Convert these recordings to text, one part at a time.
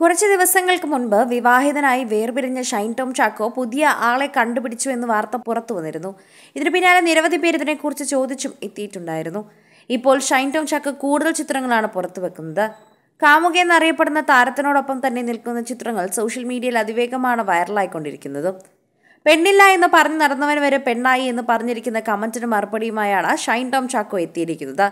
കുറച്ച് ദിവസങ്ങൾക്ക് മുൻപ് വിവാഹിതനായി വേർപിരിഞ്ഞ ഷൈൻ ടോം ചാക്കോ പുതിയ ആളെ കണ്ടുപിടിച്ചു എന്ന് വാർത്ത പുറത്തു വന്നിരുന്നു ഇതിനു പിന്നാലെ നിരവധി പേര് ഇതിനെക്കുറിച്ച് ചോദിച്ചും എത്തിയിട്ടുണ്ടായിരുന്നു ഇപ്പോൾ ഷൈൻ ടോം ചാക്കോ കൂടുതൽ ചിത്രങ്ങളാണ് പുറത്തു വെക്കുന്നത് കാമുക എന്നറിയപ്പെടുന്ന താരത്തിനോടൊപ്പം തന്നെ നിൽക്കുന്ന ചിത്രങ്ങൾ സോഷ്യൽ മീഡിയയിൽ അതിവേഗമാണ് വൈറലായിക്കൊണ്ടിരിക്കുന്നത് പെണ്ണില്ല എന്ന് പറഞ്ഞു നടന്നവൻ വരെ പെണ്ണായി എന്ന് പറഞ്ഞിരിക്കുന്ന കമന്റിന് മറുപടിയുമായാണ് ഷൈൻ ടോം ചാക്കോ എത്തിയിരിക്കുന്നത്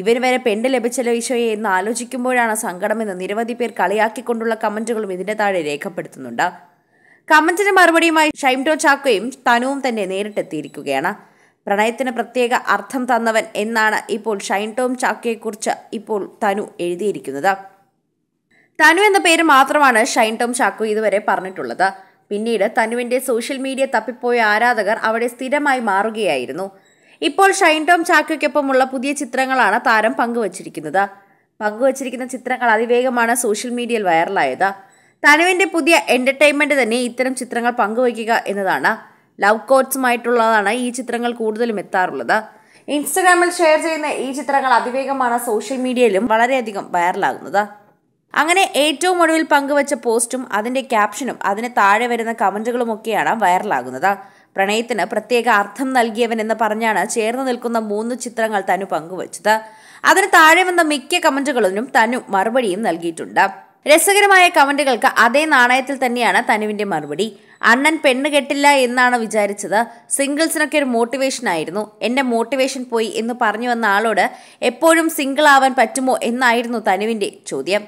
ഇവന് വരെ പെണ്ണ് ലഭിച്ചല്ലോ ഈശോയെ എന്ന് ആലോചിക്കുമ്പോഴാണ് സങ്കടമെന്ന് നിരവധി പേർ കളിയാക്കിക്കൊണ്ടുള്ള കമന്റുകളും ഇതിന്റെ താഴെ രേഖപ്പെടുത്തുന്നുണ്ട് കമന്റിന് മറുപടിയുമായി ഷൈംടോ ചാക്കോയും തനുവും തന്നെ നേരിട്ടെത്തിയിരിക്കുകയാണ് പ്രണയത്തിന് പ്രത്യേക അർത്ഥം തന്നവൻ എന്നാണ് ഇപ്പോൾ ഷൈൻടോം ചാക്കയെക്കുറിച്ച് ഇപ്പോൾ തനു എഴുതിയിരിക്കുന്നത് തനു എന്ന പേര് മാത്രമാണ് ഷൈൻടോം ചാക്കു ചാക്കോ ഇതുവരെ പറഞ്ഞിട്ടുള്ളത് പിന്നീട് തനുവിൻ്റെ സോഷ്യൽ മീഡിയ തപ്പിപ്പോയ ആരാധകർ അവിടെ സ്ഥിരമായി മാറുകയായിരുന്നു ഇപ്പോൾ ഷൈൻ ടോം ചാക്കോയ്ക്കൊപ്പമുള്ള പുതിയ ചിത്രങ്ങളാണ് താരം പങ്കുവച്ചിരിക്കുന്നത് പങ്കുവച്ചിരിക്കുന്ന ചിത്രങ്ങൾ അതിവേഗമാണ് സോഷ്യൽ മീഡിയയിൽ വൈറലായത് തനുവിൻ്റെ പുതിയ എൻ്റർടൈൻമെൻ്റ് തന്നെ ഇത്തരം ചിത്രങ്ങൾ പങ്കുവയ്ക്കുക എന്നതാണ് ലവ് കോട്സുമായിട്ടുള്ളതാണ് ഈ ചിത്രങ്ങൾ കൂടുതലും എത്താറുള്ളത് ഇൻസ്റ്റഗ്രാമിൽ ഷെയർ ചെയ്യുന്ന ഈ ചിത്രങ്ങൾ അതിവേഗമാണ് സോഷ്യൽ മീഡിയയിലും വളരെയധികം വൈറലാകുന്നത് അങ്ങനെ ഏറ്റവും ഒടുവിൽ പങ്കുവച്ച പോസ്റ്റും അതിൻ്റെ ക്യാപ്ഷനും അതിന് താഴെ വരുന്ന കമൻറ്റുകളുമൊക്കെയാണ് വൈറലാകുന്നത് പ്രണയത്തിന് പ്രത്യേക അർത്ഥം നൽകിയവൻ എന്ന് പറഞ്ഞാണ് ചേർന്ന് നിൽക്കുന്ന മൂന്ന് ചിത്രങ്ങൾ തനു പങ്കുവച്ചത് അതിന് താഴെ വന്ന മിക്ക കമന്റുകളിലും തനു മറുപടിയും നൽകിയിട്ടുണ്ട് രസകരമായ കമന്റുകൾക്ക് അതേ നാണയത്തിൽ തന്നെയാണ് തനുവിന്റെ മറുപടി അണ്ണൻ പെണ്ണ് കെട്ടില്ല എന്നാണ് വിചാരിച്ചത് സിംഗിൾസിനൊക്കെ ഒരു മോട്ടിവേഷൻ ആയിരുന്നു എൻ്റെ മോട്ടിവേഷൻ പോയി എന്ന് പറഞ്ഞു വന്ന ആളോട് എപ്പോഴും സിംഗിൾ ആവാൻ പറ്റുമോ എന്നായിരുന്നു തനുവിന്റെ ചോദ്യം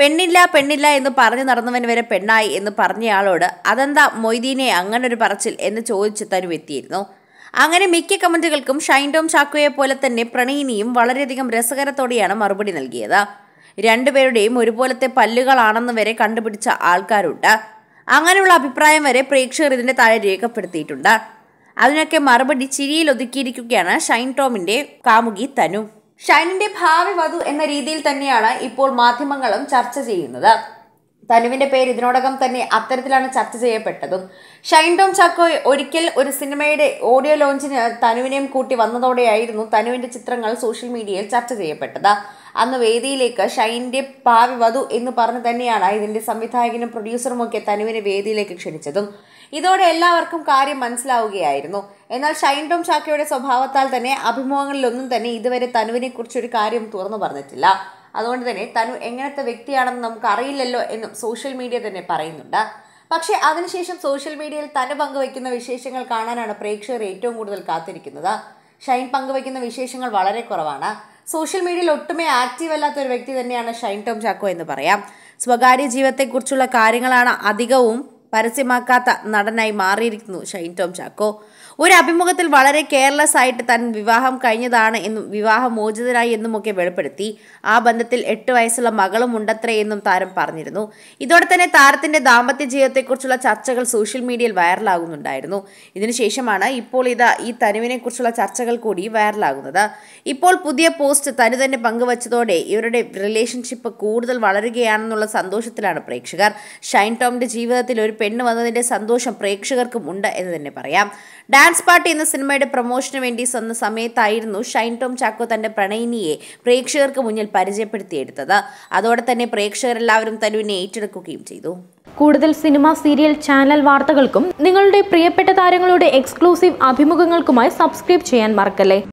പെണ്ണില്ല പെണ്ണില്ല എന്ന് പറഞ്ഞു നടന്നവൻ വരെ പെണ്ണായി എന്ന് പറഞ്ഞയാളോട് അതെന്താ മൊയ്തീനെ അങ്ങനൊരു പറച്ചിൽ എന്ന് ചോദിച്ചു എത്തിയിരുന്നു അങ്ങനെ മിക്ക കമന്റുകൾക്കും ടോം ചാക്കോയെ പോലെ തന്നെ പ്രണയിനിയും വളരെയധികം രസകരത്തോടെയാണ് മറുപടി നൽകിയത് രണ്ടുപേരുടെയും ഒരുപോലത്തെ പല്ലുകളാണെന്ന് വരെ കണ്ടുപിടിച്ച ആൾക്കാരുണ്ട് അങ്ങനെയുള്ള അഭിപ്രായം വരെ പ്രേക്ഷകർ ഇതിൻ്റെ താഴെ രേഖപ്പെടുത്തിയിട്ടുണ്ട് അതിനൊക്കെ മറുപടി ചിരിയിൽ ഒതുക്കിയിരിക്കുകയാണ് ഷൈൻ ടോമിൻ്റെ കാമുകി തനു ഷൈനിന്റെ ഭാവി വധു എന്ന രീതിയിൽ തന്നെയാണ് ഇപ്പോൾ മാധ്യമങ്ങളും ചർച്ച ചെയ്യുന്നത് തനുവിന്റെ പേര് ഇതിനോടകം തന്നെ അത്തരത്തിലാണ് ചർച്ച ചെയ്യപ്പെട്ടതും ഷൈൻ ടോം ചാക്കോ ഒരിക്കൽ ഒരു സിനിമയുടെ ഓഡിയോ ലോഞ്ചിന് തനുവിനെയും കൂട്ടി വന്നതോടെയായിരുന്നു തനുവിന്റെ ചിത്രങ്ങൾ സോഷ്യൽ മീഡിയയിൽ ചർച്ച ചെയ്യപ്പെട്ടത് അന്ന് വേദിയിലേക്ക് ഷൈൻ്റെ പാവി വധു എന്ന് പറഞ്ഞ് തന്നെയാണ് ഇതിൻ്റെ സംവിധായകനും ഒക്കെ തനുവിനെ വേദിയിലേക്ക് ക്ഷണിച്ചതും ഇതോടെ എല്ലാവർക്കും കാര്യം മനസ്സിലാവുകയായിരുന്നു എന്നാൽ ഷൈൻ ടോം ചാക്കയുടെ സ്വഭാവത്താൽ തന്നെ അഭിമുഖങ്ങളിലൊന്നും തന്നെ ഇതുവരെ തനുവിനെക്കുറിച്ച് ഒരു കാര്യം തുറന്നു പറഞ്ഞിട്ടില്ല അതുകൊണ്ട് തന്നെ തനു എങ്ങനത്തെ വ്യക്തിയാണെന്ന് നമുക്ക് അറിയില്ലല്ലോ എന്നും സോഷ്യൽ മീഡിയ തന്നെ പറയുന്നുണ്ട് പക്ഷേ അതിനുശേഷം സോഷ്യൽ മീഡിയയിൽ തനു പങ്കുവയ്ക്കുന്ന വിശേഷങ്ങൾ കാണാനാണ് പ്രേക്ഷകർ ഏറ്റവും കൂടുതൽ കാത്തിരിക്കുന്നത് ഷൈൻ പങ്കുവയ്ക്കുന്ന വിശേഷങ്ങൾ വളരെ കുറവാണ് സോഷ്യൽ മീഡിയയിൽ ഒട്ടുമേ ആക്റ്റീവ് അല്ലാത്ത ഒരു വ്യക്തി തന്നെയാണ് ഷൈൻ ടോം ചാക്കോ എന്ന് പറയാം സ്വകാര്യ ജീവിതത്തെക്കുറിച്ചുള്ള കാര്യങ്ങളാണ് അധികവും പരസ്യമാക്കാത്ത നടനായി മാറിയിരിക്കുന്നു ഷൈൻ ടോം ചാക്കോ ഒരു അഭിമുഖത്തിൽ വളരെ കെയർലെസ് ആയിട്ട് തൻ വിവാഹം കഴിഞ്ഞതാണ് എന്നും വിവാഹമോചിതനായി എന്നുമൊക്കെ വെളിപ്പെടുത്തി ആ ബന്ധത്തിൽ എട്ട് വയസ്സുള്ള മകളും ഉണ്ടത്രേ എന്നും താരം പറഞ്ഞിരുന്നു ഇതോടെ തന്നെ താരത്തിന്റെ ദാമ്പത്യ ജീവിതത്തെക്കുറിച്ചുള്ള ചർച്ചകൾ സോഷ്യൽ മീഡിയയിൽ വൈറലാകുന്നുണ്ടായിരുന്നു ഇതിനുശേഷമാണ് ഇപ്പോൾ ഇതാ ഈ കുറിച്ചുള്ള ചർച്ചകൾ കൂടി വൈറലാകുന്നത് ഇപ്പോൾ പുതിയ പോസ്റ്റ് തനു തന്നെ പങ്കുവച്ചതോടെ ഇവരുടെ റിലേഷൻഷിപ്പ് കൂടുതൽ വളരുകയാണെന്നുള്ള സന്തോഷത്തിലാണ് പ്രേക്ഷകർ ഷൈൻ ടോമിന്റെ ജീവിതത്തിൽ ഒരു പെണ്ണ് വന്നതിൻ്റെ സന്തോഷം പ്രേക്ഷകർക്കും ഉണ്ട് എന്ന് തന്നെ പറയാം ഡാൻസ് പാർട്ടി എന്ന സിനിമയുടെ പ്രൊമോഷന് വേണ്ടി വന്ന സമയത്തായിരുന്നു ഷൈൻ ടോം ചാക്കോ തൻ്റെ പ്രണയിനിയെ പ്രേക്ഷകർക്ക് മുന്നിൽ പരിചയപ്പെടുത്തിയെടുത്തത് അതോടെ തന്നെ പ്രേക്ഷകരെല്ലാവരും തനുവിനെ ഏറ്റെടുക്കുകയും ചെയ്തു കൂടുതൽ സിനിമ സീരിയൽ ചാനൽ വാർത്തകൾക്കും നിങ്ങളുടെ പ്രിയപ്പെട്ട താരങ്ങളുടെ എക്സ്ക്ലൂസീവ് അഭിമുഖങ്ങൾക്കുമായി സബ്സ്ക്രൈബ് ചെയ്യാൻ മറക്കല്ലേ